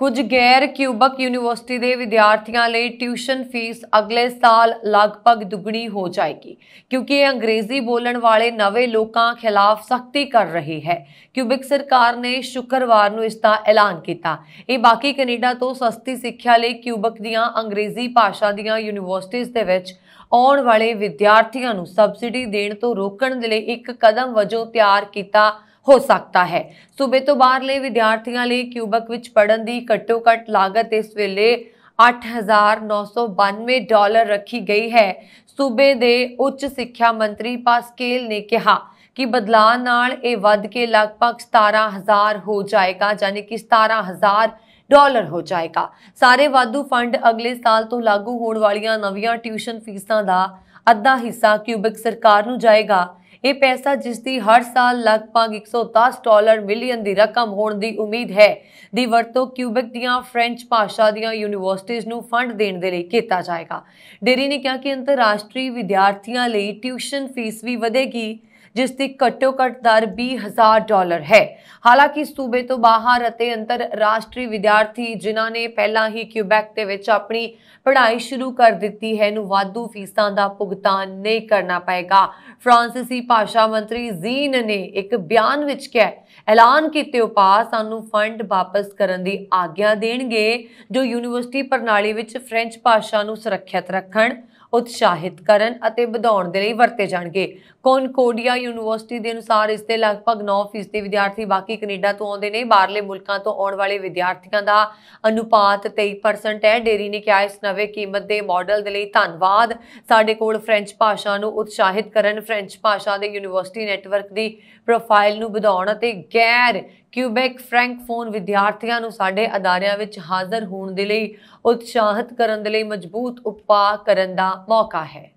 ਕੁਝ ਗੈਰ Quebec university ਦੇ ਵਿਦਿਆਰਥੀਆਂ ਲਈ ਟਿਊਸ਼ਨ ਫੀਸ ਅਗਲੇ ਸਾਲ ਲਗਭਗ ਦੁੱਗਣੀ ਹੋ ਜਾਏਗੀ ਕਿਉਂਕਿ ਇਹ ਅੰਗਰੇਜ਼ੀ ਬੋਲਣ ਵਾਲੇ ਨਵੇਂ ਲੋਕਾਂ ਖਿਲਾਫ ਸਖਤੀ ਕਰ ਰਹੀ ਹੈ ਕਿਊਬਕ ਸਰਕਾਰ ਨੇ ਸ਼ੁੱਕਰਵਾਰ ਨੂੰ ਇਸ ਦਾ ਐਲਾਨ ਕੀਤਾ ਇਹ ਬਾਕੀ ਕੈਨੇਡਾ ਤੋਂ ਸਸਤੀ ਸਿੱਖਿਆ ਲਈ ਕਿਊਬਕ ਦੀਆਂ ਅੰਗਰੇਜ਼ੀ ਭਾਸ਼ਾ ਦੀਆਂ ਯੂਨੀਵਰਸਿਟੀਆਂ ਦੇ ਵਿੱਚ ਆਉਣ ਵਾਲੇ ਵਿਦਿਆਰਥੀਆਂ ਨੂੰ ਸਬਸਿਡੀ ਦੇਣ ਤੋਂ ਰੋਕਣ ਦੇ ਲਈ ਇੱਕ ਕਦਮ ਵਜੋਂ ਤਿਆਰ ਕੀਤਾ ਹੋ ਸਕਦਾ ਹੈ ਸੂਬੇ ਤੋਂ ਬਾਹਰਲੇ ਵਿਦਿਆਰਥੀਆਂ ਲਈ ਕਿਊਬਕ ਵਿੱਚ ਪੜਨ ਦੀ ਘੱਟੋ-ਘੱਟ ਲਾਗਤ ਇਸ ਵੇਲੇ 8992 ਡਾਲਰ ਰੱਖੀ ਗਈ ਹੈ ਸੂਬੇ ਦੇ ਉੱਚ ਸਿੱਖਿਆ ਮੰਤਰੀ ਪਾਸਕੇਲ ਨੇ ਕਿਹਾ ਕਿ ਬਦਲਾਅ ਨਾਲ ਇਹ ਵੱਧ ਕੇ ਲਗਭਗ 17000 ਹੋ ਜਾਏਗਾ ਯਾਨੀ ਕਿ 17000 ਡਾਲਰ ਹੋ ਜਾਏਗਾ ਸਾਰੇ ਵਾਧੂ ਫੰਡ ਅਗਲੇ ਸਾਲ ਤੋਂ ਲਾਗੂ ਹੋਣ ਵਾਲੀਆਂ ਨਵੀਆਂ ਟਿਊਸ਼ਨ ਫੀਸਾਂ ਦਾ ਅੱਧਾ ਹਿੱਸਾ ਕਿਊਬਿਕ ਸਰਕਾਰ ਨੂੰ ਜਾਏਗਾ ਇਹ ਪੈਸਾ ਜਿਸ ਦੀ ਹਰ ਸਾਲ ਲਗਭਗ 110 ਡਾਲਰ ਮਿਲੀਅਨ ਦੀ ਰਕਮ ਹੋਣ ਦੀ ਉਮੀਦ ਹੈ ਦੀ ਵਰਤੋਂ ਕਿਊਬਿਕ ਦੀਆਂ ਫ੍ਰੈਂਚ ਭਾਸ਼ਾ ਦੀਆਂ ਯੂਨੀਵਰਸਿਟੀਆਂ ਨੂੰ ਫੰਡ ਦੇਣ ਦੇ ਲਈ ਕੀਤਾ ਜਾਏਗਾ ਡੇਰੀ ਨੇ ਕਿਹਾ ਕਿ ਅੰਤਰਰਾਸ਼ਟਰੀ ਵਿਦਿਆਰਥੀਆਂ ਲਈ ਟਿਊਸ਼ਨ ਫੀਸ ਵੀ ਵਧੇਗੀ ਜਿਸ ਦੀ ਘੱਟੋ-ਘੱਟ ਦਰ 20000 ਡਾਲਰ ਹੈ ਹਾਲਾਂਕਿ ਸੂਬੇ ਤੋਂ ਬਾਹਰ ਅਤੇ ਅੰਤਰਰਾਸ਼ਟਰੀ ਵਿਦਿਆਰਥੀ ਜਿਨ੍ਹਾਂ ਨੇ ਪਹਿਲਾਂ ਹੀ ਕਿਊਬੈਕ ਦੇ ਵਿੱਚ ਆਪਣੀ ਪੜ੍ਹਾਈ ਸ਼ੁਰੂ ਕਰ ਦਿੱਤੀ ਹੈ ਨੂੰ ਵਾਧੂ ਫੀਸਾਂ ਦਾ ਭੁਗਤਾਨ ਨਹੀਂ ਕਰਨਾ ਪਏਗਾ ਫ੍ਰਾਂਸੀਸੀ ਭਾਸ਼ਾ ਮੰਤਰੀ ਜ਼ੀਨ ਨੇ ਇੱਕ ਬਿਆਨ ਵਿੱਚ ਕਿਹਾ ਐਲਾਨ ਕੀਤੇ ਉਪਾਅ ਸਾਨੂੰ ਫੰਡ ਵਾਪਸ ਕਰਨ ਦੀ ਆਗਿਆ ਦੇਣਗੇ ਜੋ ਯੂਨੀਵਰਸਿਟੀ ਪ੍ਰਣਾਲੀ ਵਿੱਚ ਫ੍ਰੈਂਚ ਭਾਸ਼ਾ ਨੂੰ ਸੁਰੱਖਿਅਤ ਰੱਖਣ ਉਤਸ਼ਾਹਿਤ ਕਰਨ ਅਤੇ ਵਧਾਉਣ ਦੇ ਲਈ ਵਰਤੇ ਜਾਣਗੇ ਕੋਨਕੋਡੀਆ ਯੂਨੀਵਰਸਿਟੀ ਦੇ ਅਨੁਸਾਰ ਇਸ ਦੇ ਲਗਭਗ 9% ਵਿਦਿਆਰਥੀ ਬਾਕੀ ਕੈਨੇਡਾ ਤੋਂ ਆਉਂਦੇ ਨੇ ਬਾਹਰਲੇ ਮੁਲਕਾਂ ਤੋਂ ਆਉਣ ਵਾਲੇ ਵਿਦਿਆਰਥੀਆਂ ਦਾ ਅਨੁਪਾਤ 23% ਹੈ ਡੇਰੀ ਨੇ ਕਿਹਾ ਇਸ ਨਵੇਂ ਕੀਮਤ ਦੇ ਮਾਡਲ ਦੇ ਲਈ ਧੰਨਵਾਦ ਸਾਡੇ ਕੋਲ ਫ੍ਰੈਂਚ ਭਾਸ਼ਾ ਨੂੰ ਉਤਸ਼ਾਹਿਤ ਕਰਨ ਫ੍ਰੈਂਚ ਭਾਸ਼ਾ ਦੇ ਯੂਨੀਵਰਸਿਟੀ ਨੈਟਵਰਕ ਦੀ ਪ੍ਰੋਫਾਈਲ ਨੂੰ ਵਧਾਉਣ ਅਤੇ ਗੈਰ ਕਿਊਬੈਕ ਫ੍ਰੈਂਕਫੋਨ ਵਿਦਿਆਰਥੀਆਂ ਨੂੰ ਸਾਡੇ ਅਦਾਰਿਆਂ ਵਿੱਚ ਹਾਜ਼ਰ ਹੋਣ ਦੇ ਲਈ ਉਤਸ਼ਾਹਿਤ ਕਰਨ ਦੇ ਲਈ ਮਜ਼ਬੂਤ ਉਪਾਅ ਕਰਨ ਦਾ ਮੌਕਾ ਹੈ